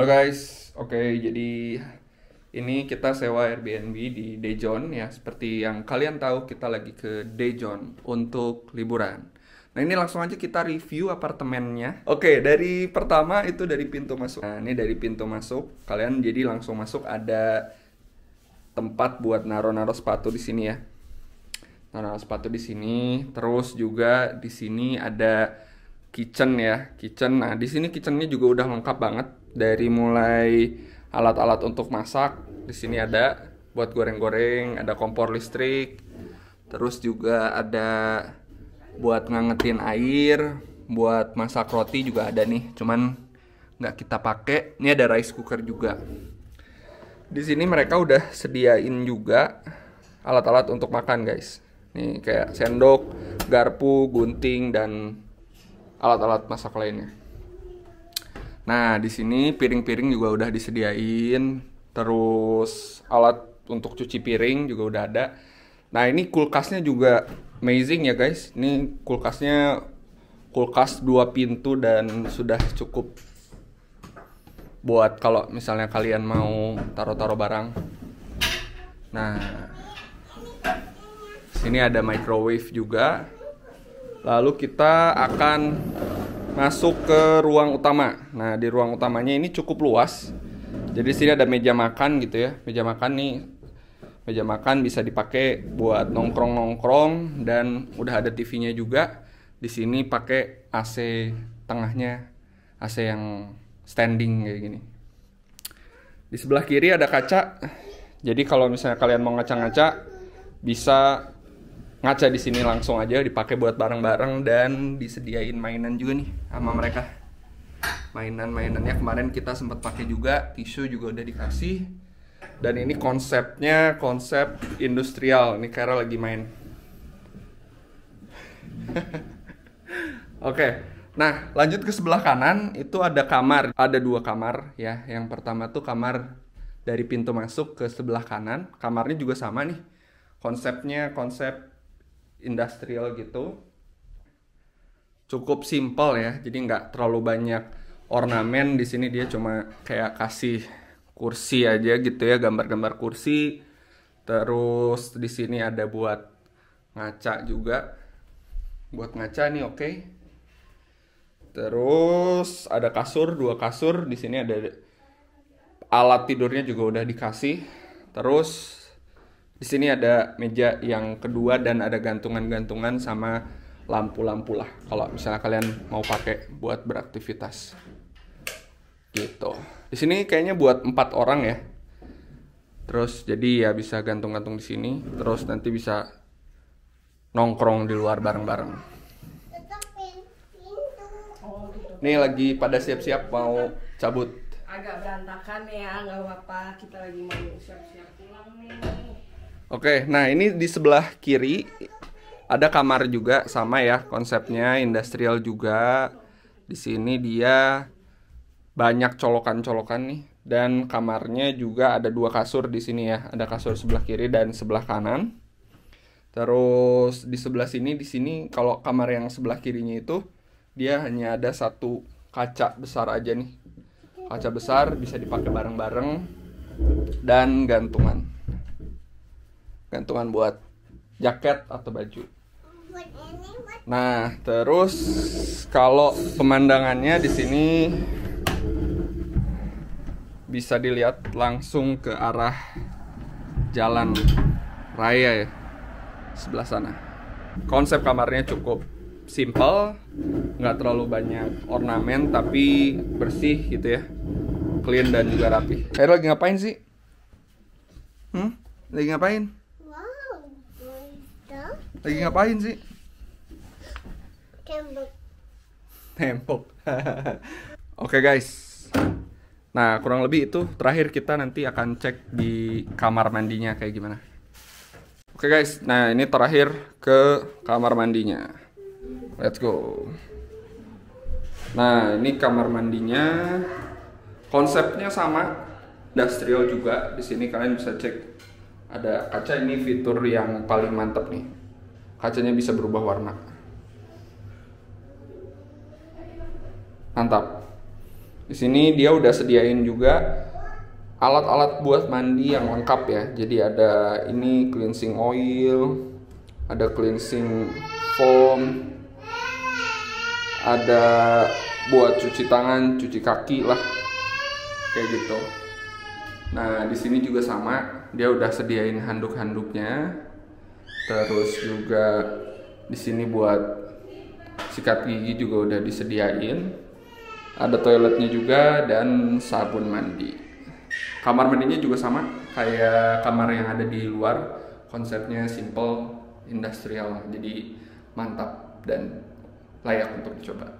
Halo guys, oke jadi ini kita sewa Airbnb di Dejon ya seperti yang kalian tahu kita lagi ke Dejon untuk liburan. Nah ini langsung aja kita review apartemennya. Oke dari pertama itu dari pintu masuk. Nah ini dari pintu masuk kalian jadi langsung masuk ada tempat buat naro-naro sepatu di sini ya. Naro, -naro sepatu di sini, terus juga di sini ada kitchen ya, kitchen. Nah di sini kitchennya juga udah lengkap banget dari mulai alat-alat untuk masak di sini ada buat goreng-goreng ada kompor listrik terus juga ada buat ngangetin air buat masak roti juga ada nih cuman nggak kita pakai ini ada rice cooker juga di sini mereka udah sediain juga alat-alat untuk makan guys nih kayak sendok garpu gunting dan alat-alat masak lainnya Nah, di sini piring-piring juga udah disediain, terus alat untuk cuci piring juga udah ada. Nah, ini kulkasnya juga amazing ya, guys. Ini kulkasnya kulkas dua pintu dan sudah cukup buat kalau misalnya kalian mau taruh-taruh barang. Nah, sini ada microwave juga. Lalu kita akan masuk ke ruang utama. Nah, di ruang utamanya ini cukup luas. Jadi sini ada meja makan gitu ya. Meja makan nih meja makan bisa dipakai buat nongkrong-nongkrong dan udah ada TV-nya juga. Di sini pakai AC tengahnya AC yang standing kayak gini. Di sebelah kiri ada kaca. Jadi kalau misalnya kalian mau ngaca-ngaca bisa ngaca di sini langsung aja dipakai buat bareng-bareng dan disediain mainan juga nih sama mereka mainan-mainannya kemarin kita sempat pakai juga tisu juga udah dikasih dan ini konsepnya konsep industrial ini Kara lagi main oke okay. Nah, lanjut ke sebelah kanan itu ada kamar. Ada dua kamar ya. Yang pertama tuh kamar dari pintu masuk ke sebelah kanan. Kamarnya juga sama nih. Konsepnya konsep industrial gitu cukup simple ya jadi nggak terlalu banyak ornamen di sini dia cuma kayak kasih kursi aja gitu ya gambar-gambar kursi terus di sini ada buat ngaca juga buat ngaca nih oke okay. terus ada kasur dua kasur di sini ada alat tidurnya juga udah dikasih terus di sini ada meja yang kedua dan ada gantungan-gantungan sama lampu-lampu lah. Kalau misalnya kalian mau pakai buat beraktivitas. Gitu. Di sini kayaknya buat empat orang ya. Terus jadi ya bisa gantung-gantung di sini. Terus nanti bisa nongkrong di luar bareng-bareng. Ini lagi pada siap-siap mau cabut agak berantakan ya nggak apa-apa kita lagi mau siap-siap pulang nih Oke, nah ini di sebelah kiri ada kamar juga sama ya konsepnya industrial juga. Di sini dia banyak colokan-colokan nih dan kamarnya juga ada dua kasur di sini ya. Ada kasur sebelah kiri dan sebelah kanan. Terus di sebelah sini di sini kalau kamar yang sebelah kirinya itu dia hanya ada satu kaca besar aja nih. Kaca besar bisa dipakai bareng-bareng dan gantungan gantungan buat jaket atau baju nah terus kalau pemandangannya di sini bisa dilihat langsung ke arah jalan raya ya sebelah sana konsep kamarnya cukup simple nggak terlalu banyak ornamen tapi bersih gitu ya clean dan juga rapi Hero lagi ngapain sih hmm lagi ngapain lagi ngapain sih? Tembok. Tembok. Oke okay, guys. Nah, kurang lebih itu terakhir kita nanti akan cek di kamar mandinya kayak gimana. Oke okay, guys, nah ini terakhir ke kamar mandinya. Let's go. Nah, ini kamar mandinya. Konsepnya sama, industrial juga. Di sini kalian bisa cek ada kaca ini fitur yang paling mantap nih kacanya bisa berubah warna mantap di sini dia udah sediain juga alat-alat buat mandi yang lengkap ya jadi ada ini cleansing oil ada cleansing foam ada buat cuci tangan cuci kaki lah kayak gitu nah di sini juga sama dia udah sediain handuk-handuknya terus juga di sini buat sikat gigi juga udah disediain ada toiletnya juga dan sabun mandi kamar mandinya juga sama kayak kamar yang ada di luar konsepnya simple industrial jadi mantap dan layak untuk dicoba